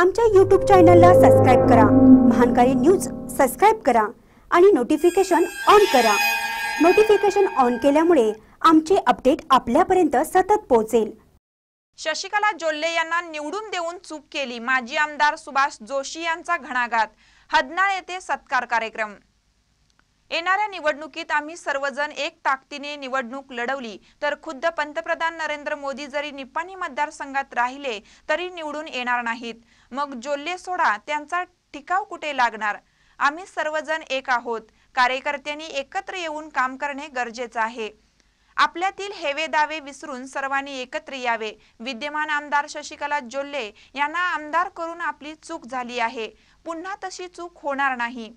आमच्या यूट्यूब चॅनलला सबस्क्राईब करा महानकारी न्यूज सबस्क्राईब करा आणि नोटिफिकेशन ऑन करा नोटिफिकेशन ऑन केल्यामुळे आमचे अपडेट आपल्यापर्यंत सतत पोहोचेल शशिकला जोल्ले यांना निवडून देऊन चूक केली माजी आमदार सुभाष जोशी यांचा घणाघात हदनाळ येथे सत्कार कार्यक्रम येणाऱ्या निवडणुकीत आम्ही सर्वजण एक ताकदीने निवडणूक लढवली तर खुद्द पंतप्रधान नरेंद्र मोदी जरी निपाणी मतदारसंघात राहिले तरी निवडून येणार नाहीत मग जोल्ले सोडा त्यांचा टिकाव कुठे लागणार आम्ही सर्वजण एक आहोत कार्यकर्त्यांनी एकत्र येऊन काम करणे गरजेचं आहे आपल्यातील हेवे दावे विसरून सर्वांनी एकत्र यावे विद्यमान आमदार शशिकला जोल्ले यांना आमदार करून आपली चूक झाली आहे पुन्हा तशी चूक होणार नाही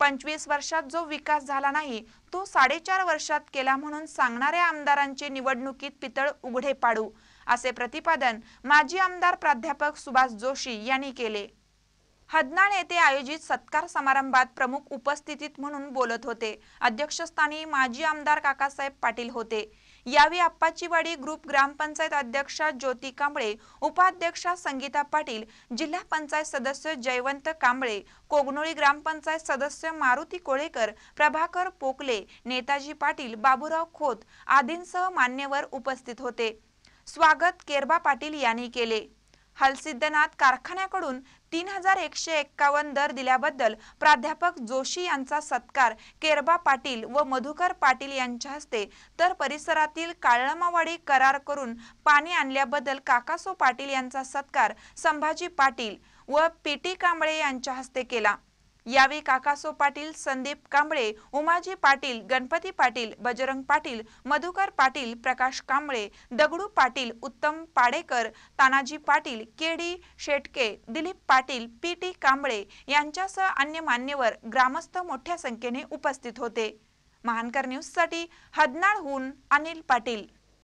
पंचवीस वर्षात जो विकास झाला नाही तो साडेचार वर्षात केला म्हणून सांगणाऱ्या आमदारांचे निवडणुकीत पितळ उघडे पाडू असे प्रतिपादन माजी आमदार प्राध्यापक सुभाष जोशी यांनी केले हदनाळ येथे आयोजित सत्कार समारंभात प्रमुख उपस्थितीत म्हणून बोलत होते अध्यक्षस्थानी माजी आमदार काकासाहेब पाटील होते यावेळी आप्पाचीवाडी ग्रुप ग्रामपंचायत अध्यक्षा ज्योती कांबळे उपाध्यक्षा संगीता पाटील जिल्हा पंचायत सदस्य जयवंत कांबळे कोगनोळी ग्रामपंचायत सदस्य मारुती कोळेकर प्रभाकर पोकले नेताजी पाटील बाबूराव खोत आदींसह मान्यवर उपस्थित होते स्वागत केरबा पाटील यांनी केले हलसिद्धनाथ कारखान्याकडून तीन हजार एकशे एक्कावन्न दर दिल्याबद्दल प्राध्यापक जोशी यांचा सत्कार केरबा पाटील व मधुकर पाटील यांच्या हस्ते तर परिसरातील काळमावाडी करार करून पाणी आणल्याबद्दल काकासो पाटील यांचा सत्कार संभाजी पाटील व पी टी कांबळे यांच्या हस्ते केला यावेळी काकासो पाटील संदीप कांबळे उमाजी पाटील गणपती पाटील बजरंग पाटील मधुकर पाटील प्रकाश Kamble Dagdu Patil Uttam Padekar Tanaji Patil K D Shetke Dilip Patil P T Kamble यांच्यासह अन्य मान्यवर ग्रामस्थ मोठ्या संख्येने उपस्थित होते महानकर न्यूजसाठी हदनाळहून अनिल पाटील